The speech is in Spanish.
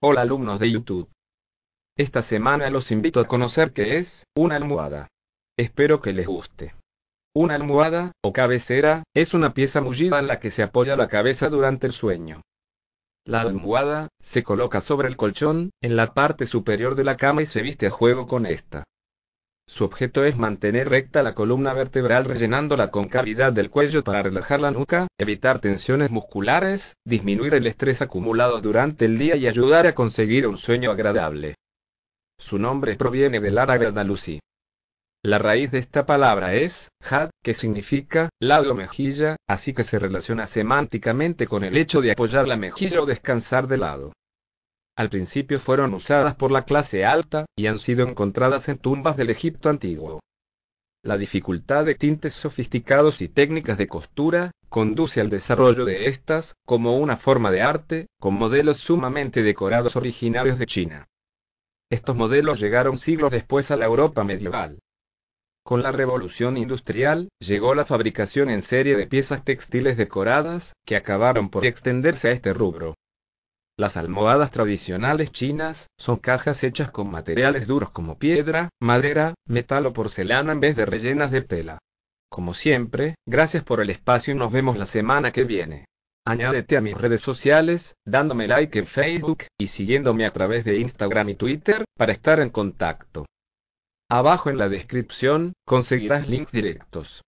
Hola alumnos de YouTube. Esta semana los invito a conocer qué es una almohada. Espero que les guste. Una almohada, o cabecera, es una pieza mullida en la que se apoya la cabeza durante el sueño. La almohada se coloca sobre el colchón, en la parte superior de la cama y se viste a juego con esta. Su objeto es mantener recta la columna vertebral rellenando la concavidad del cuello para relajar la nuca, evitar tensiones musculares, disminuir el estrés acumulado durante el día y ayudar a conseguir un sueño agradable. Su nombre proviene del árabe andalusí. La raíz de esta palabra es "jad" que significa lado mejilla, así que se relaciona semánticamente con el hecho de apoyar la mejilla o descansar de lado al principio fueron usadas por la clase alta, y han sido encontradas en tumbas del Egipto antiguo. La dificultad de tintes sofisticados y técnicas de costura conduce al desarrollo de estas como una forma de arte, con modelos sumamente decorados originarios de China. Estos modelos llegaron siglos después a la Europa medieval. Con la revolución industrial, llegó la fabricación en serie de piezas textiles decoradas, que acabaron por extenderse a este rubro. Las almohadas tradicionales chinas son cajas hechas con materiales duros como piedra, madera, metal o porcelana en vez de rellenas de tela. Como siempre, gracias por el espacio y nos vemos la semana que viene. Añádete a mis redes sociales, dándome like en Facebook y siguiéndome a través de Instagram y Twitter para estar en contacto. Abajo en la descripción conseguirás links directos.